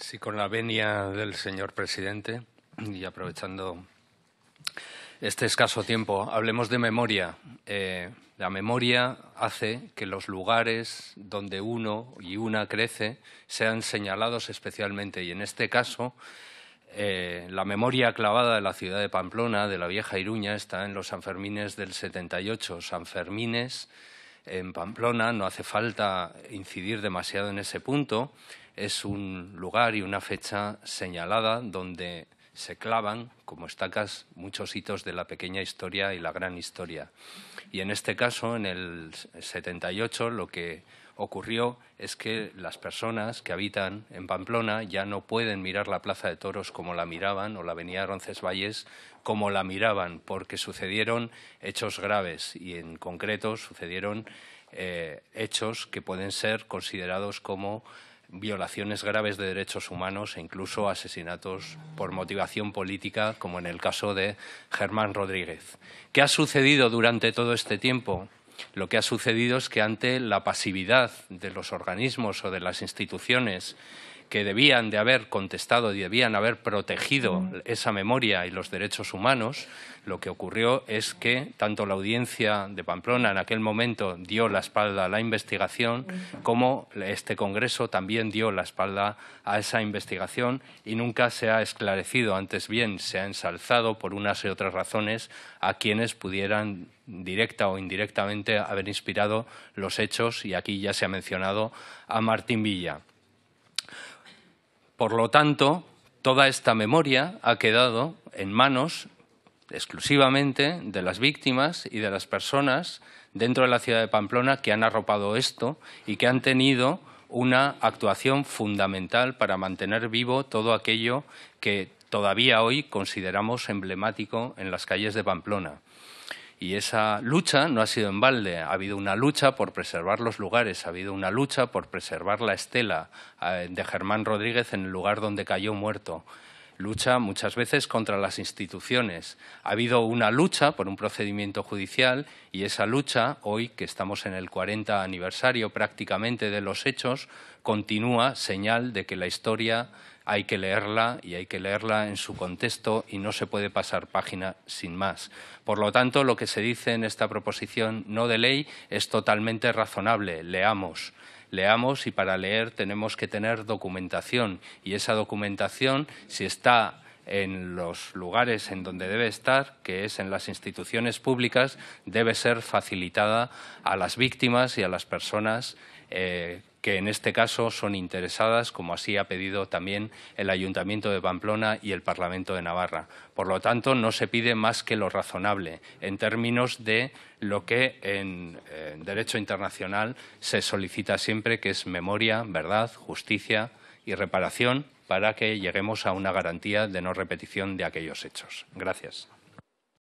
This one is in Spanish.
Sí, con la venia del señor presidente y aprovechando este escaso tiempo, hablemos de memoria. Eh, la memoria hace que los lugares donde uno y una crece sean señalados especialmente y en este caso eh, la memoria clavada de la ciudad de Pamplona, de la vieja Iruña, está en los Sanfermines del 78. Sanfermines en Pamplona, no hace falta incidir demasiado en ese punto, es un lugar y una fecha señalada donde se clavan como estacas muchos hitos de la pequeña historia y la gran historia. Y en este caso, en el 78, lo que ocurrió es que las personas que habitan en Pamplona ya no pueden mirar la Plaza de Toros como la miraban o la Avenida Roncesvalles como la miraban, porque sucedieron hechos graves y en concreto sucedieron eh, hechos que pueden ser considerados como violaciones graves de derechos humanos e incluso asesinatos por motivación política, como en el caso de Germán Rodríguez. ¿Qué ha sucedido durante todo este tiempo? Lo que ha sucedido es que ante la pasividad de los organismos o de las instituciones que debían de haber contestado y debían haber protegido esa memoria y los derechos humanos, lo que ocurrió es que tanto la audiencia de Pamplona en aquel momento dio la espalda a la investigación, como este Congreso también dio la espalda a esa investigación y nunca se ha esclarecido, antes bien se ha ensalzado por unas y otras razones a quienes pudieran directa o indirectamente haber inspirado los hechos y aquí ya se ha mencionado a Martín Villa. Por lo tanto, toda esta memoria ha quedado en manos exclusivamente de las víctimas y de las personas dentro de la ciudad de Pamplona que han arropado esto y que han tenido una actuación fundamental para mantener vivo todo aquello que todavía hoy consideramos emblemático en las calles de Pamplona. Y esa lucha no ha sido en balde. Ha habido una lucha por preservar los lugares, ha habido una lucha por preservar la estela eh, de Germán Rodríguez en el lugar donde cayó muerto lucha muchas veces contra las instituciones. Ha habido una lucha por un procedimiento judicial y esa lucha, hoy que estamos en el 40 aniversario prácticamente de los hechos, continúa señal de que la historia hay que leerla y hay que leerla en su contexto y no se puede pasar página sin más. Por lo tanto, lo que se dice en esta proposición no de ley es totalmente razonable. Leamos leamos y para leer tenemos que tener documentación y esa documentación, si está en los lugares en donde debe estar, que es en las instituciones públicas, debe ser facilitada a las víctimas y a las personas eh, que en este caso son interesadas, como así ha pedido también el Ayuntamiento de Pamplona y el Parlamento de Navarra. Por lo tanto, no se pide más que lo razonable en términos de lo que en, derecho internacional se solicita siempre, que es memoria, verdad, justicia y reparación para que lleguemos a una garantía de no repetición de aquellos hechos. Gracias.